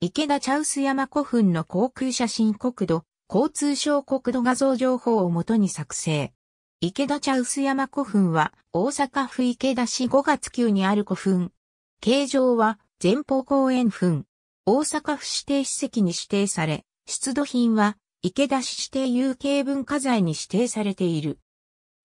池田茶臼山古墳の航空写真国土、交通省国土画像情報をもとに作成。池田茶臼山古墳は大阪府池田市5月級にある古墳。形状は前方後円墳。大阪府指定史跡に指定され、出土品は池田市指定有形文化財に指定されている。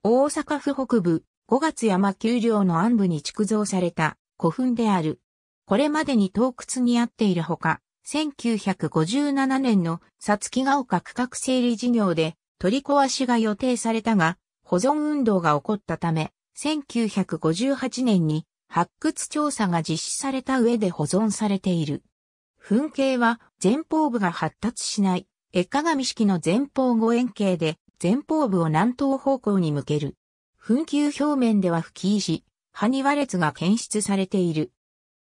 大阪府北部、5月山丘陵の暗部に築造された古墳である。これまでに洞窟にあっているほか、1957年のさつきが丘区画整理事業で取り壊しが予定されたが、保存運動が起こったため、1958年に発掘調査が実施された上で保存されている。噴景は前方部が発達しない絵鏡式の前方後円形で前方部を南東方向に向ける。噴球表面では吹き石、埴輪列が検出されている。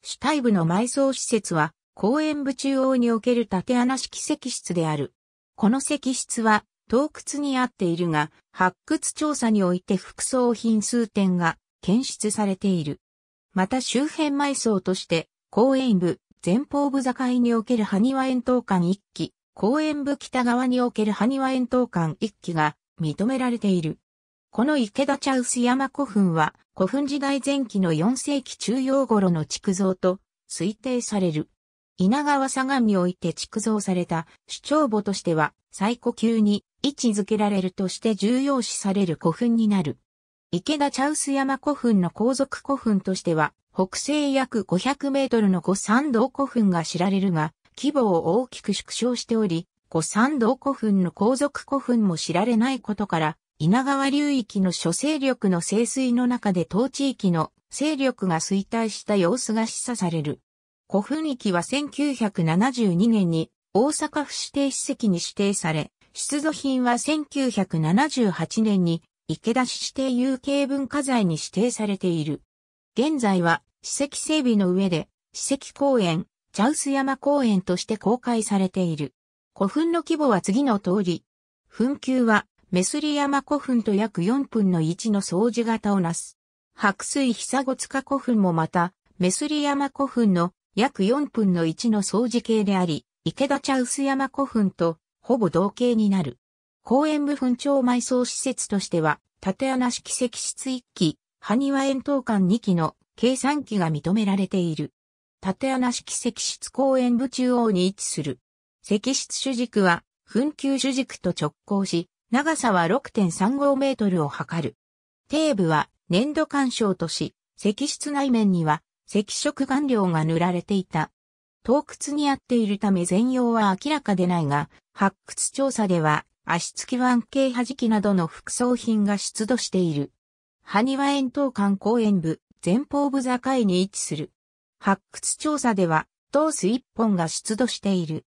主体部の埋葬施設は公園部中央における縦穴式石室である。この石室は洞窟にあっているが、発掘調査において副葬品数点が検出されている。また周辺埋葬として、公園部前方部境における埴輪円筒館一機、公園部北側における埴輪円筒館一機が認められている。この池田茶臼山古墳は古墳時代前期の4世紀中央頃の築造と推定される。稲川左岸において築造された主張墓としては最古級に位置づけられるとして重要視される古墳になる。池田茶臼山古墳の皇族古墳としては北西約500メートルの五三道古墳が知られるが規模を大きく縮小しており五三道古墳の皇族古墳も知られないことから稲川流域の諸勢力の清水の中で当地域の勢力が衰退した様子が示唆される。古墳域は1972年に大阪府指定史跡に指定され、出土品は1978年に池田市指定有形文化財に指定されている。現在は史跡整備の上で史跡公園、茶臼山公園として公開されている。古墳の規模は次の通り。墳丘はメスリ山古墳と約4分の1の掃除型をなす。白水久五塚古墳もまた、メスリ山古墳の約4分の1の相似形であり、池田茶臼山古墳とほぼ同型になる。公園部墳町埋葬施設としては、縦穴式石室1基、埴輪円筒館2基の計3基が認められている。縦穴式石室公園部中央に位置する。石室主軸は、墳丘主軸と直行し、長さは6.35メートルを測る。底部は粘土干渉とし、石室内面には赤色顔料が塗られていた。洞窟にあっているため全容は明らかでないが、発掘調査では足つき腕系弾きなどの副葬品が出土している。埴輪円筒館公園部、前方部境に位置する。発掘調査では、トース一本が出土している。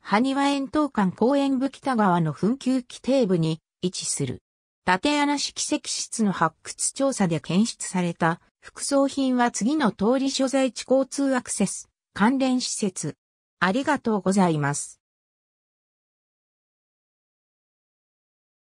埴輪円筒館公園部北側の紛糾規定部に位置する。縦穴式石室の発掘調査で検出された副葬品は次の通り所在地交通アクセス、関連施設。ありがとうございます。